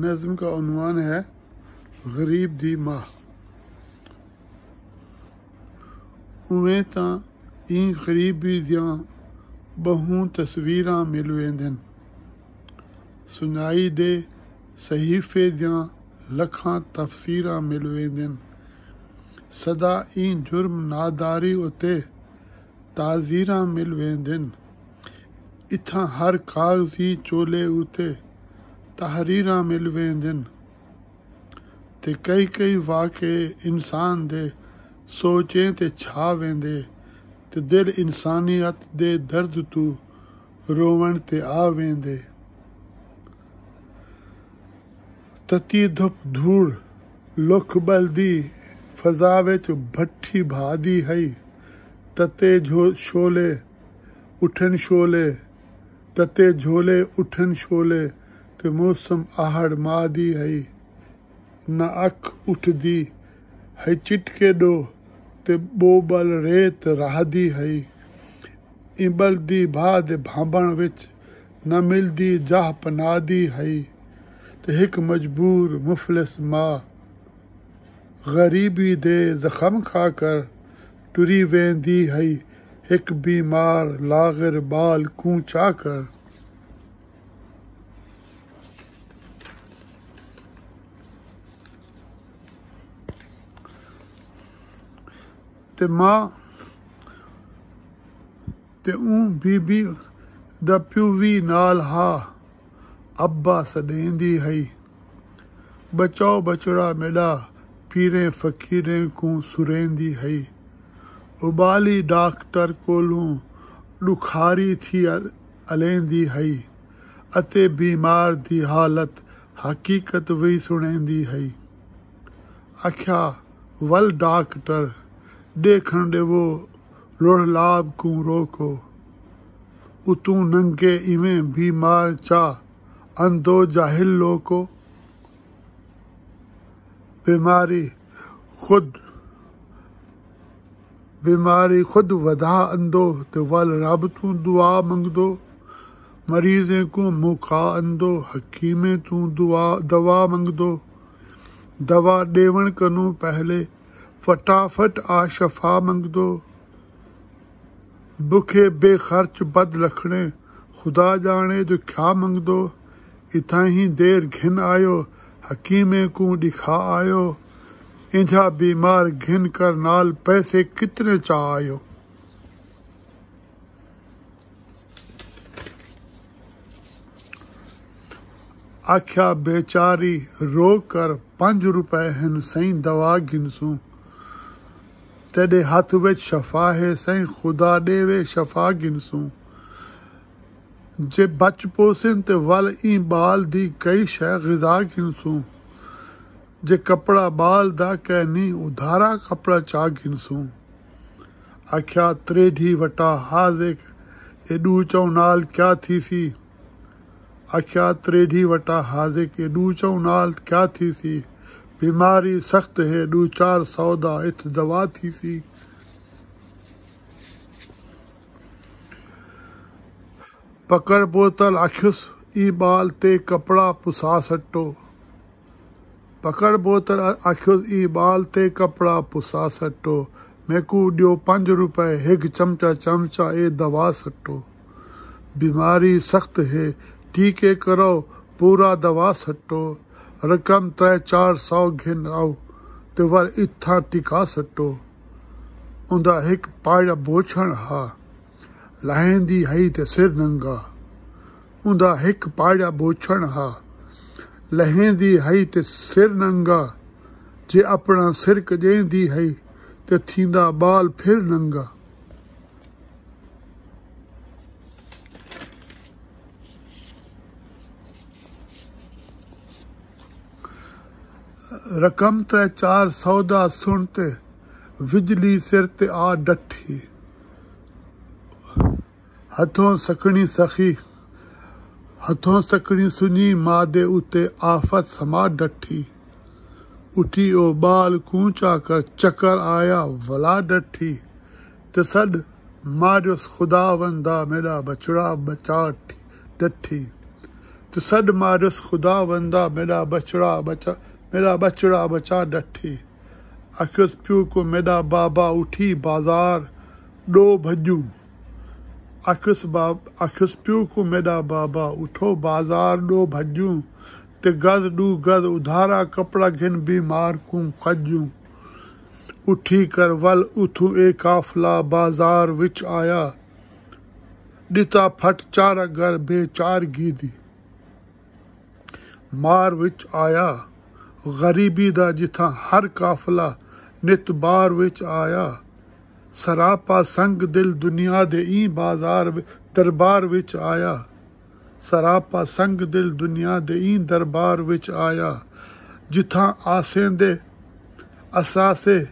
नज़म का उनवान है गरीब दी माह उवें तां ई ग़रीबी दियां बहूं तस्वीरां मिल वेंदन सुनाई दे सहीफ़े दियां लखां तफ़सीरां मिल वेंदन सदा ई जुर्म नादारी उते ताज़ीरां मिल वेंदन इथा हर कागज़ी चोले उते ਤਹਰੀਰਾਂ ਮਿਲ ਵੇਂਦਨ ਤੇ ਕਈ ਕਈ ਵਾਕੇ ਇਨਸਾਨ ਦੇ ਸੋਚੇ ਤੇ ਛਾ ਵੇਂਦੇ ਤੇ ਦਿਲ ਇਨਸਾਨੀਅਤ ਦੇ ਦਰਦ ਤੋਂ ਰੋਵਣ ਤੇ ਆ ਵੇਂਦੇ ਤਤੀ ਧੁੱਪ ਧੂੜ ਲੁਖ ਬਲਦੀ ਫਜ਼ਾ ਵਿੱਚ ਭੱਠੀ ਭਾਦੀ ਹੈ ਤਤੇ ਜੋ ਸ਼ੋਲੇ ਉਠਣ ਸ਼ੋਲੇ ਤਤੇ ਝੋਲੇ ਉਠਣ ਸ਼ੋਲੇ तो मौसम आहड़ मादी दी है न अख उठदी है चिटके डो ते बोबल रेत राह दी है इबल दी भा दे विच न मिलदी जाह पना दी है ते एक मजबूर मुफलिस माँ गरीबी दे जख्म कर टुरी वेंदी है एक बीमार लागर बाल कूचा कर ते मां ते ऊं बीबी दा प्यू भी नाल हा अब्बा सदेंदी हई बचाओ बचड़ा मेला पीरें फकीरें को सुरेंदी हई उबाली डॉक्टर कोलू डुखारी थी अलेंदी हई अते बीमार दी हालत हकीकत वही सुनेंदी हई अख्या वल डॉक्टर देखण डेवो रुढ़ लाभ को रोको उतू नंगे इवें बीमार चा अंधो जाहिल लोको बीमारी खुद बीमारी खुद वधा अंदो तो वल रब तू दुआ मंग दो मरीजें को मुखा अंदो हकीमें तू दुआ दवा मंग दो दवा देवण कनु पहले फटाफट आशफा शफा मंग दो भुखे बेखर्च बद लखने खुदा जाने जो तो क्या मंग दो इथा ही देर घिन आयो हकीमे को दिखा आयो इंझा बीमार घिन कर नाल पैसे कितने चाह आयो आख्या बेचारी रो कर पंज रुपए हैं सही दवा गिनसूं तॾे हथ वेच शफ़ा है साईं ख़ुदा ॾे वे جے गिनसूं जे बच पोसनि ते वल ई ॿाल दी कई शइ کپڑا जे कपिड़ा کہنی दा کپڑا چا उधारा कपिड़ा चागिनसूं وٹا त्रेढी वटा हाज़िक نال चऊं नाल क्या थीसी आखिय त्रेढी वटा हाज़िक एॾू نال नाल क्या थीसी बीमारी सख़्त है दो चार सौदा इत दवा थी सी पकड़ बोतल आखियुसि ई बाल ते कपड़ा पुसा सटो पकड़ बोतल आखियुसि ई बाल ते कपड़ा पुसा सटो मेकू डो पंज रुपए एक चमचा चमचा ए दवा सटो बीमारी सख़्त है टीके करो पूरा दवा सटो रकम त्रै चार सौ घिन आओ ते वर इथां टिका सट्टो उंदा हिकु पाड़ बोछण हा लाहींदी हई ते सिर नंगा उंदा एक पाड़ बोछण हा लहींदी हई ते सिर नंगा जे अपना सिर कजेंदी हई ते थींदा बाल फिर नंगा रकम त्रै चार सौदा सुन विजली सिर ते आ डठी हथों सकनी सखी हथों सकनी सुनी माँ दे उते आफत समा डठी उठी ओ बाल कूचा कर चकर आया वला डी ते सद मारियुसि खुदा वंदा मेरा बचड़ा बचा डी ते सॾु मारियुसि खुदा वंदा मेरा बछड़ा बचा मेरा बचड़ा बचा डठी अखियुसि पियो को मेरा बाबा उठी बाज़ार डो भजू अखियुसि बा अखियुसि पियो को मेरा बाबा उठो बाज़ार डो भजू ते गज़ डू गज़ उधारा कपड़ा घिन बीमार कूं खजू उठी कर वल उथू ए काफला बाज़ार विच आया डिता फट चार घर बेचार दी मार विच आया ਗਰੀਬੀ ਦਾ ਜਿਥਾਂ ਹਰ ਕਾਫਲਾ ਨਿਤ ਬਾਰ ਵਿੱਚ ਆਇਆ ਸਰਾਪਾ ਸੰਗ ਦਿਲ ਦੁਨੀਆ ਦੇ ਈ ਬਾਜ਼ਾਰ ਦਰਬਾਰ ਵਿੱਚ ਆਇਆ ਸਰਾਪਾ ਸੰਗ ਦਿਲ ਦੁਨੀਆ ਦੇ ਈ ਦਰਬਾਰ ਵਿੱਚ ਆਇਆ ਜਿਥਾਂ ਆਸੇ ਦੇ ਅਸਾਸੇ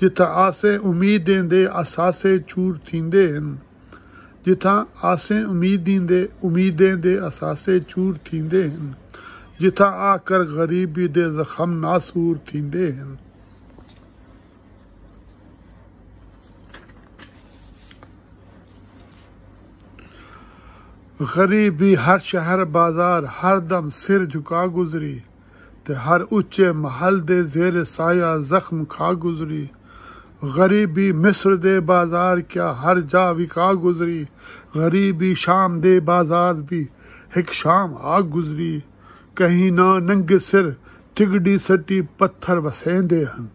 ਜਿਥਾਂ ਆਸੇ ਉਮੀਦਾਂ ਦੇ ਅਸਾਸੇ ਚੂਰ ਥਿੰਦੇ ਹਨ ਜਿਥਾਂ ਆਸੇ ਉਮੀਦਾਂ ਦੇ ਉਮੀਦਾਂ ਦੇ ਅਸਾਸੇ ਚੂਰ ਥਿੰਦੇ ਹਨ जिथा आकर गरीबी दे जख्म नासूर थींदे हैं ग़रीबी हर शहर बाज़ार हर दम सिर झुका गुज़री ते हर उच्चे महल दे ज़ेर साया ज़ख़्म खा गुज़री ग़रीबी मिस्र दे बाज़ार क्या हर जा विका गुज़री ग़रीबी शाम दे बाज़ार भी एक शाम आ गुज़री ਕਹੀਂ ਨਾ ਨੰਗੇ ਸਿਰ ਤਿਗੜੀ ਸੱਟੀ ਪੱਥਰ ਵਸੇਂਦੇ ਹਨ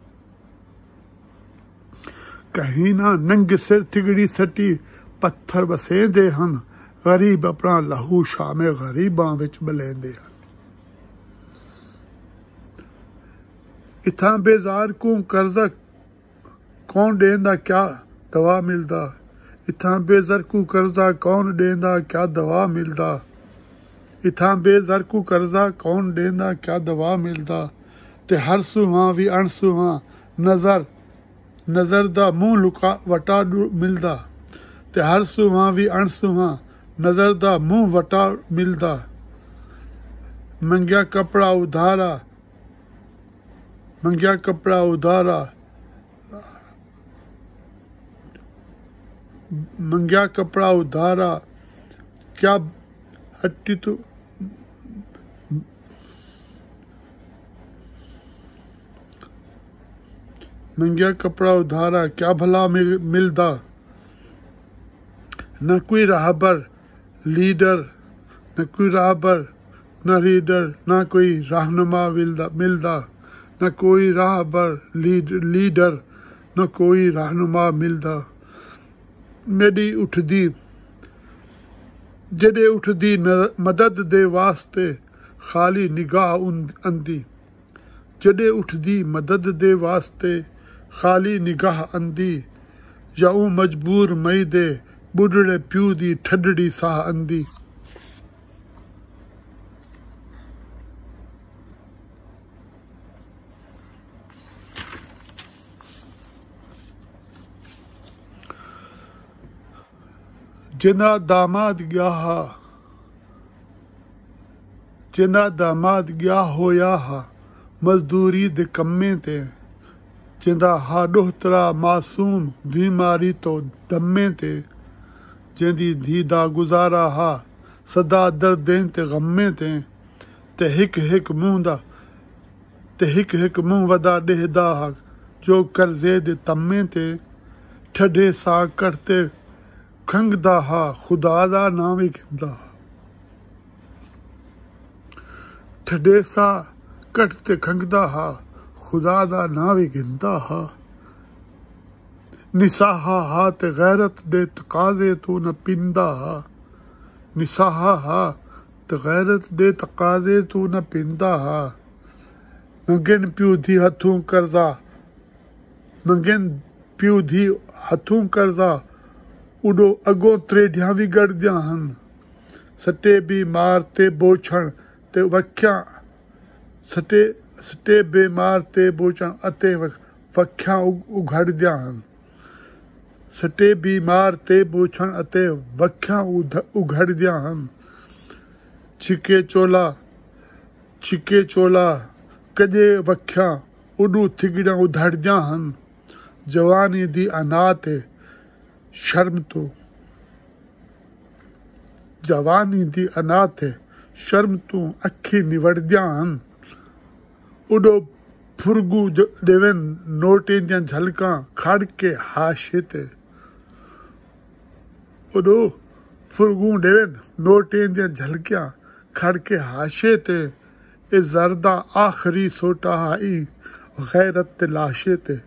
ਕਹੀਂ ਨਾ ਨੰਗੇ ਸਿਰ ਤਿਗੜੀ ਸੱਟੀ ਪੱਥਰ ਵਸੇਂਦੇ ਹਨ ਗਰੀਬ ਆਪਣਾ ਲਹੂ ਸ਼ਾਮੇ ਗਰੀਬਾਂ ਵਿੱਚ ਬਲੈਂਦੇ ਹਨ ਇਥਾਂ ਬੇਜ਼ਾਰ ਕੋ ਕਰਜ਼ਾ ਕੌਣ ਦੇਂਦਾ ਕਿਆ ਦਵਾ ਮਿਲਦਾ ਇਥਾਂ ਬੇਜ਼ਰ ਕੋ ਕਰਜ਼ਾ ਕੌਣ ਦੇਂਦਾ ਕਿਆ ਦਵਾ ਮਿਲਦਾ ਇਥਾਂ ਬੇਜ਼ਰ ਕੋ ਕਰਜ਼ਾ ਕੌਣ ਦੇਂਦਾ ਕਿਆ ਦਵਾ ਮਿਲਦਾ ਤੇ ਹਰ ਸੁਹਾਂ ਵੀ ਅਣਸੁਹਾਂ ਨਜ਼ਰ ਨਜ਼ਰ ਦਾ ਮੂੰਹ ਲੁਕਾ ਵਟਾ ਮਿਲਦਾ ਤੇ ਹਰ ਸੁਹਾਂ ਵੀ ਅਣਸੁਹਾਂ ਨਜ਼ਰ ਦਾ ਮੂੰਹ ਵਟਾ ਮਿਲਦਾ ਮੰਗਿਆ ਕਪੜਾ ਉਧਾਰਾ ਮੰਗਿਆ ਕਪੜਾ ਉਧਾਰਾ ਮੰਗਿਆ ਕਪੜਾ ਉਧਾਰਾ ਕਿਆ ਹੱਟੀ ਤੂੰ ਮੰਗਿਆ ਕਪੜਾ ਉਧਾਰਾ ਕਿਆ ਭਲਾ ਮਿਲਦਾ ਨਾ ਕੋਈ ਰਾਹਬਰ ਲੀਡਰ ਨਾ ਕੋਈ ਰਾਹਬਰ ਨਾ ਲੀਡਰ ਨਾ ਕੋਈ ਰਹਿਨਮਾ ਮਿਲਦਾ ਨਾ ਕੋਈ ਰਾਹਬਰ ਲੀਡਰ ਨਾ ਕੋਈ ਰਹਿਨਮਾ ਮਿਲਦਾ ਮੇਰੀ ਉਠਦੀ ਜਦੇ ਉਠਦੀ ਮਦਦ ਦੇ ਵਾਸਤੇ ਖਾਲੀ ਨਿਗਾਹ ਅੰਦੀ ਜਦੇ ਉਠਦੀ ਮਦਦ ਦੇ ਵਾਸਤੇ ਖਾਲੀ ਨਿਗਾਹ ਅੰਦੀ ਯਾਉ ਮਜਬੂਰ ਮਈ ਦੇ ਬੁੱਢੜੇ ਪਿਉ ਦੀ ਠੱਡੜੀ ਸਾਹ ਅੰਦੀ ਜਿਨ੍ਹਾਂ ਦਾਮਾਦ ਗਿਆ ਹਾ ਜਿਨ੍ਹਾਂ ਦਾਮਾਦ ਗਿਆ ਹੋਇਆ ਹਾ ਮਜ਼ਦੂਰੀ ਦੇ ਕੰਮੇ ਤੇ जंहिंजा हाॾो तरा मासूम बीमारी तो दमे ते जी धीदा गुज़ारा हा सदा दर्देन ते ग़मे ते त हिकु हिकु मुंहुं दा त हिकु हिकु मुंहुं वॾा हा जो कर्ज़े दे तमे ते ठॾे सा करते खंगदा हा ख़ुदा दा नाम कंदा हा ठॾे सा कट ते हा खुदा का ना भी गिनता हा निसाहा हा तो गैरत दे तकाजे तो न पींदा हा निसाहा हा तो गैरत दे तकाजे तो न पींदा हा मंगन प्यू थी हथों करजा मंगन प्यू थी हथों करजा उडो अगों त्रेढ़िया भी गड़दिया हन सटे भी मारते बोछण ते वख्या सटे ਸਟੇ ਬਿਮਾਰ ਤੇ ਬੋਚਣ ਅਤੇ ਵਖਿਆ ਉਘੜਦਿਆਂ ਹਨ ਸਟੇ ਬਿਮਾਰ ਤੇ ਬੋਚਣ ਅਤੇ ਵਖਿਆ ਉਘੜਦਿਆਂ ਹਨ ਛਿਕੇ ਚੋਲਾ ਛਿਕੇ ਚੋਲਾ ਕਦੇ ਵਖਿਆ ਉਡੂ ਥਿਗੜਾਂ ਉਧੜਦਿਆਂ ਹਨ ਜਵਾਨੀ ਦੀ ਅਨਾਤ ਸ਼ਰਮ ਤੋਂ ਜਵਾਨੀ ਦੀ ਅਨਾਤ ਸ਼ਰਮ ਤੋਂ ਅੱਖੀ ਨਿਵੜਦਿਆਂ ਹਨ उडो फुरगू देवेन नोट ईंदियूं आहिनि झलका खाड़के हाशे ते उडो फुरगू देवेन नोट ईंदियूं आहिनि झलकिया खड़के हाशे ते ए ज़रदा आख़िरी सोटा आई ग़ैरत लाशे ते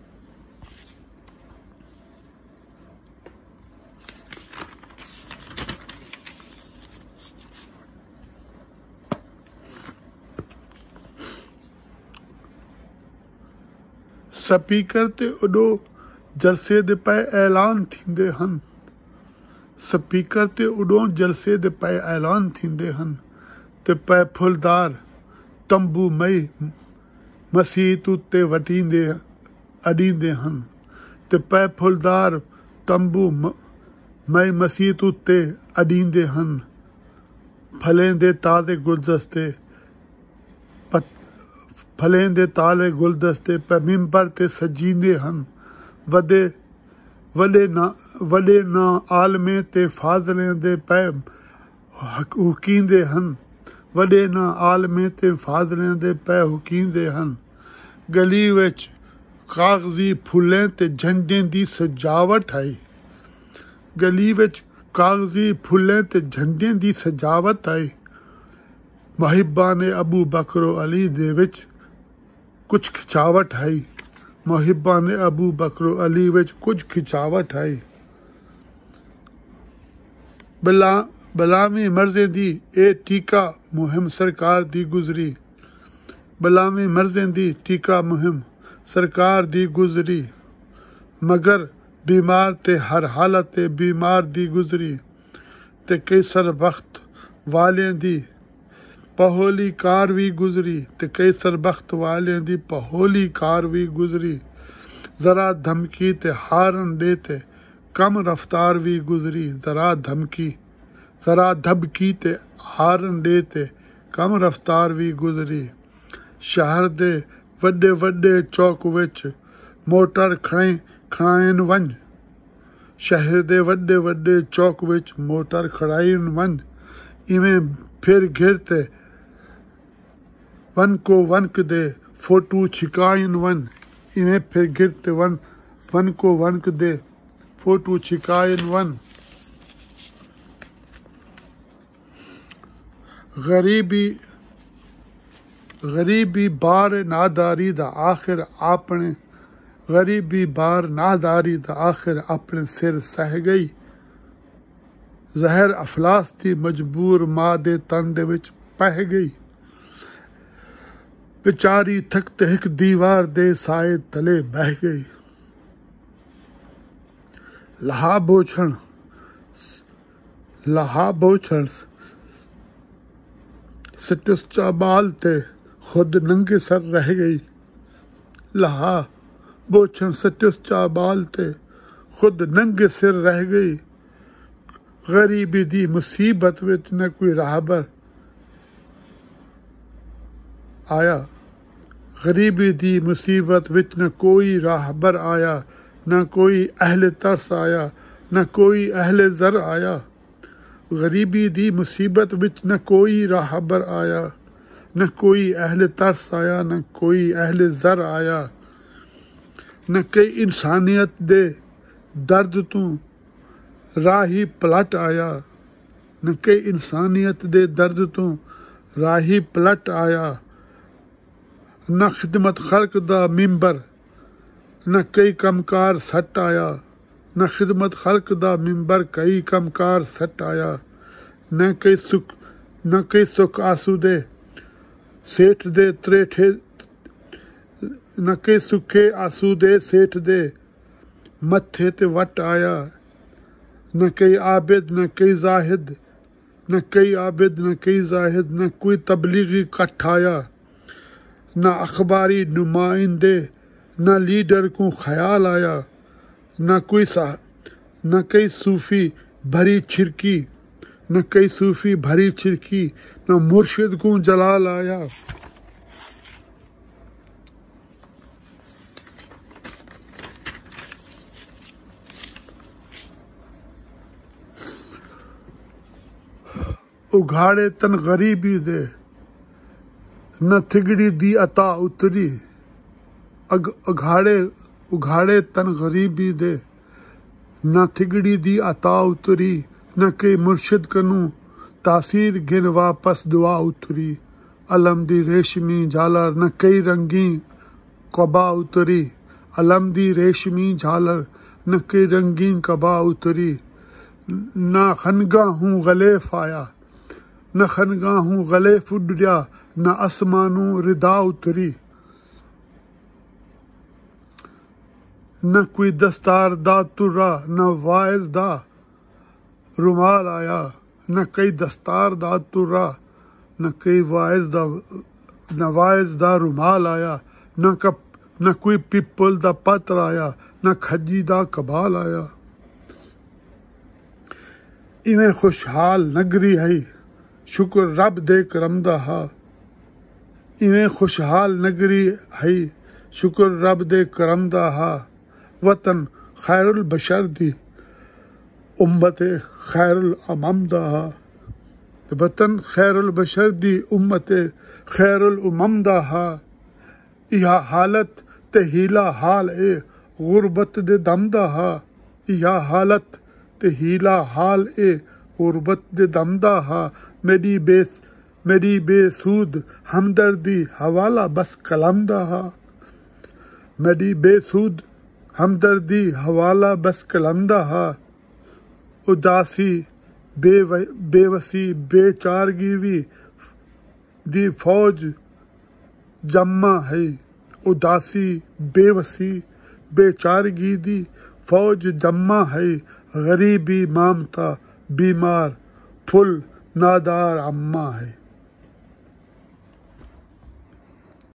ਸਪੀਕਰ ਤੇ ਉਡੋ ਜਲਸੇ ਦੇ ਪਏ ਐਲਾਨ ਥਿੰਦੇ ਹਨ ਸਪੀਕਰ ਤੇ ਉਡੋ ਜਲਸੇ ਦੇ ਪਏ ਐਲਾਨ ਥਿੰਦੇ ਹਨ ਤੇ ਪਏ ਫੁੱਲਦਾਰ ਤੰਬੂ ਮਈ ਮਸੀਤ ਉੱਤੇ ਵਟੀਂਦੇ ਅੜੀਂਦੇ ਹਨ ਤੇ ਪੈ ਫੁੱਲਦਾਰ ਤੰਬੂ ਮਈ ਮਸੀਤ ਉੱਤੇ ਅੜੀਂਦੇ ਹਨ ਫਲੇ ਦੇ ਤਾਜ਼ੇ ਗੁਲਦਸਤੇ ਫਲੇਂ ਦੇ ਤਾਲੇ ਗੁਲਦਸਤੇ ਪੈ ਮਿੰਬਰ ਤੇ ਸਜੀਂਦੇ ਹਨ ਵਦੇ ਵਲੇ ਨਾ ਵਲੇ ਨਾ ਆਲਮੇ ਤੇ ਫਾਜ਼ਲੇ ਦੇ ਪੈ ਹਕੂਕੀਂਦੇ ਹਨ ਵਲੇ ਨਾ ਆਲਮੇ ਤੇ ਫਾਜ਼ਲੇ ਦੇ ਪੈ ਹਕੀਂਦੇ ਹਨ ਗਲੀ ਵਿੱਚ ਕਾਗਜ਼ੀ ਫੁੱਲਾਂ ਤੇ ਝੰਡੇ ਦੀ ਸਜਾਵਟ ਹੈ ਗਲੀ ਵਿੱਚ ਕਾਗਜ਼ੀ ਫੁੱਲਾਂ ਤੇ ਝੰਡੇ ਦੀ ਸਜਾਵਟ ਹੈ ਮਹਿਬਾ ਅਬੂ ਬਕਰ ਅਲੀ ਦੇ ਵਿੱਚ कुछ खिचावट आई मोहिबा ने अबू बकरो अली विच कुछ खिचावट आई बला बलामी मर्जे दी ए टीका मुहिम सरकार दी गुजरी बलामी मर्जे दी टीका मुहिम सरकार दी गुजरी मगर बीमार ते हर हालत बीमार दी गुजरी ते कैसर वक्त वाले दी ਪਹੋਲੀ ਕਾਰ ਵੀ ਗੁਜ਼ਰੀ ਤੇ ਕੈਸਰ ਬਖਤ ਵਾਲਿਆਂ ਦੀ ਪਹੋਲੀ ਕਾਰ ਵੀ ਗੁਜ਼ਰੀ ਜ਼ਰਾ ਧਮਕੀ ਤੇ ਹਾਰਨ ਦੇ ਤੇ ਕਮ ਰਫਤਾਰ ਵੀ ਗੁਜ਼ਰੀ ਜ਼ਰਾ ਧਮਕੀ ਜ਼ਰਾ ਧਬਕੀ ਤੇ ਹਾਰਨ ਦੇ ਤੇ ਕਮ ਰਫਤਾਰ ਵੀ ਗੁਜ਼ਰੀ ਸ਼ਹਿਰ ਦੇ ਵੱਡੇ ਵੱਡੇ ਚੌਕ ਵਿੱਚ ਮੋਟਰ ਖੜੇ ਨੂੰ ਵੰਜ ਸ਼ਹਿਰ ਦੇ ਵੱਡੇ ਵੱਡੇ ਚੌਕ ਵਿੱਚ ਮੋਟਰ ਨੂੰ ਵੰਜ ਇਵੇਂ ਫਿਰ ਘਿਰਤੇ ਵਨ ਕੋ ਵਨਕ ਦੇ फोटू छिकाइन ਵਨ इवें ਫਿਰ ਗਿਰਤ ਵਨ ਵਨ ਕੋ ਵਨਕ ਦੇ ਫੋਟੂ ਛਿਕਾਇਨ ਵਨ ਗਰੀਬੀ ਗਰੀਬੀ ਬਾਰ ਨਾਦਾਰੀ ਦਾ ਆਖਿਰ ਆਪਣੇ ਗਰੀਬੀ ਬਾਰ ਨਾਦਾਰੀ ਦਾ ਆਖਿਰ ਆਪਣੇ ਸਿਰ ਸਹਿ ਗਈ ਜ਼ਹਿਰ ਅਫਲਾਸ ਦੀ ਮਜਬੂਰ ਮਾਂ ਦੇ ਤਨ ਦੇ ਵਿੱਚ ਪਹਿ ਗਈ बेचारी थक तहक दीवार दे साए तले बह गई लहा बोछण सिटस बाल ते खुद नंगे सर रह गई लहा बोछण सिटस बाल ते खुद नंगे सिर रह गई गरीबी दी मुसीबत विच न कोई राहबर आया गरीबी दी मुसीबत विच न कोई राहबर आया न कोई अहले तरस आया न कोई अहले जर आया गरीबी दी मुसीबत विच न कोई राहबर आया न कोई अहले तरस आया न कोई अहले जर आया न कई इंसानियत दे दर्द तो राही पलट आया न कई इंसानियत दे दर्द तो राही पलट आया ਨਾ ਖਿਦਮਤ ਖਲਕ ਦਾ ਮਿੰਬਰ ਨਾ ਕਈ ਕੰਮਕਾਰ ਸੱਟ ਆਇਆ ਨਾ ਖਿਦਮਤ ਖਲਕ ਦਾ ਮਿੰਬਰ ਕਈ ਕੰਮਕਾਰ ਸੱਟ ਆਇਆ ਨਾ ਕਈ ਸੁਖ ਨਾ ਕਈ ਸੁਖ ਆਸੂ ਦੇ ਸੇਠ ਦੇ ਤਰੇਠੇ ਨਾ ਕਈ ਸੁੱਕੇ ਆਸੂ ਦੇ ਸੇਠ ਦੇ ਮੱਥੇ ਤੇ ਵਟ ਆਇਆ ਨਾ ਕਈ ਆਬਿਦ ਨਾ ਕਈ ਜ਼ਾਹਿਦ न कई आबिद न कई जाहिद न कोई तबलीगी कट्ठ आया ना अखबारी नुमाइंदे ना लीडर को ख्याल आया ना कोई सा न कई सूफ़ी भरी छिरकी न कई सूफ़ी भरी छिरकी न मुर्शिद को जलाल आया उघाड़े तन गरीबी दे न थिगड़ी दी अता उतरी अग अघाड़े उघाड़े तन गरीबी दे न थिगड़ी दी अता उतरी न के मुर्शिद कनु तासीर गिन वापस दुआ उतरी अलम दी रेशमी झालर न कई रंगी कबा उतरी अलम दी रेशमी झालर न कई रंगीन कबा उतरी न खनगा हूँ गले फाया न खनगा हूँ गले फुडया न आसमानों रिदा उतरी न कोई दस्तार दा तुरा न वायस दा रुमाल आया न कई दस्तार दा तुरा न कई वायस दा न वायस दा रुमाल आया न कप न कोई पिपल दा पत्र आया न खजी दा कबाल आया इवें खुशहाल नगरी है शुक्र रब दे करम दा हा इवें खुशहाल नगरी हई शुक्र रब दे करम दा वतन खैरुल बशर दी उम्मत खैरुल अमम दा वतन खैरुल बशर दी उम्मत खैरुल उमम दा यह हालत ते हीला हाल ए गुरबत दे दम दा यह हालत ते हीला हाल ए गुरबत दे दम दा मेरी बेस मेरी बेसूद हमदर्दी हवाला बस कलम दहा मेरी बेसूद हमदर्दी हवाला बस कलम दहा उदासी बे बेवसी बेचारगी दी फौज जमा है उदासी बेवसी बेचारगी दी फौज जमा है गरीबी मामता बीमार फुल नादार अम्मा है